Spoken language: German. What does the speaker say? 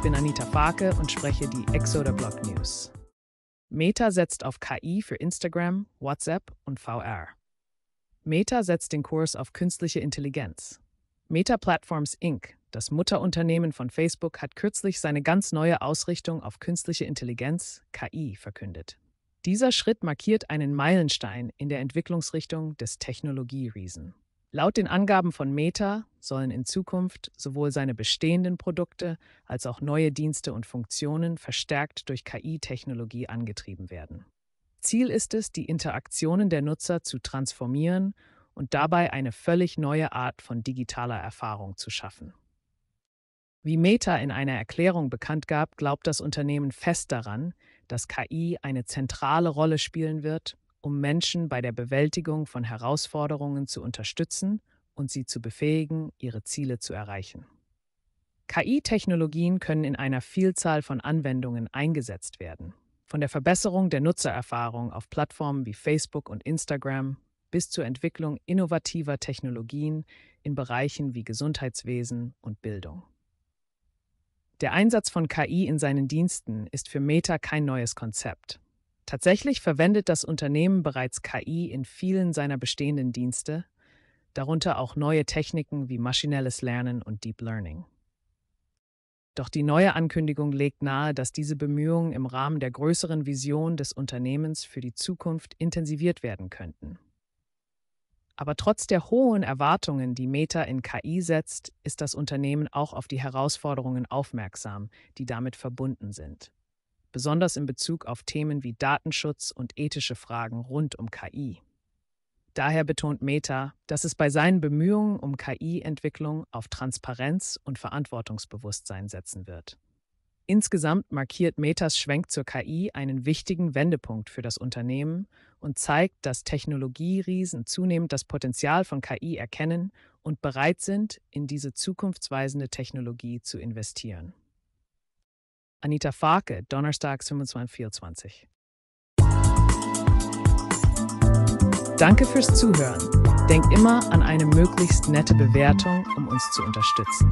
Ich bin Anita Farke und spreche die Exoder Blog News. Meta setzt auf KI für Instagram, WhatsApp und VR. Meta setzt den Kurs auf künstliche Intelligenz. Meta Platforms Inc., das Mutterunternehmen von Facebook, hat kürzlich seine ganz neue Ausrichtung auf künstliche Intelligenz, KI, verkündet. Dieser Schritt markiert einen Meilenstein in der Entwicklungsrichtung des Technologieriesen. Laut den Angaben von Meta sollen in Zukunft sowohl seine bestehenden Produkte als auch neue Dienste und Funktionen verstärkt durch KI-Technologie angetrieben werden. Ziel ist es, die Interaktionen der Nutzer zu transformieren und dabei eine völlig neue Art von digitaler Erfahrung zu schaffen. Wie Meta in einer Erklärung bekannt gab, glaubt das Unternehmen fest daran, dass KI eine zentrale Rolle spielen wird, um Menschen bei der Bewältigung von Herausforderungen zu unterstützen und sie zu befähigen, ihre Ziele zu erreichen. KI-Technologien können in einer Vielzahl von Anwendungen eingesetzt werden, von der Verbesserung der Nutzererfahrung auf Plattformen wie Facebook und Instagram bis zur Entwicklung innovativer Technologien in Bereichen wie Gesundheitswesen und Bildung. Der Einsatz von KI in seinen Diensten ist für Meta kein neues Konzept. Tatsächlich verwendet das Unternehmen bereits KI in vielen seiner bestehenden Dienste, darunter auch neue Techniken wie maschinelles Lernen und Deep Learning. Doch die neue Ankündigung legt nahe, dass diese Bemühungen im Rahmen der größeren Vision des Unternehmens für die Zukunft intensiviert werden könnten. Aber trotz der hohen Erwartungen, die Meta in KI setzt, ist das Unternehmen auch auf die Herausforderungen aufmerksam, die damit verbunden sind besonders in Bezug auf Themen wie Datenschutz und ethische Fragen rund um KI. Daher betont Meta, dass es bei seinen Bemühungen um KI-Entwicklung auf Transparenz und Verantwortungsbewusstsein setzen wird. Insgesamt markiert Metas Schwenk zur KI einen wichtigen Wendepunkt für das Unternehmen und zeigt, dass Technologieriesen zunehmend das Potenzial von KI erkennen und bereit sind, in diese zukunftsweisende Technologie zu investieren. Anita Farke, Donnerstags 25.24. Danke fürs Zuhören. Denk immer an eine möglichst nette Bewertung, um uns zu unterstützen.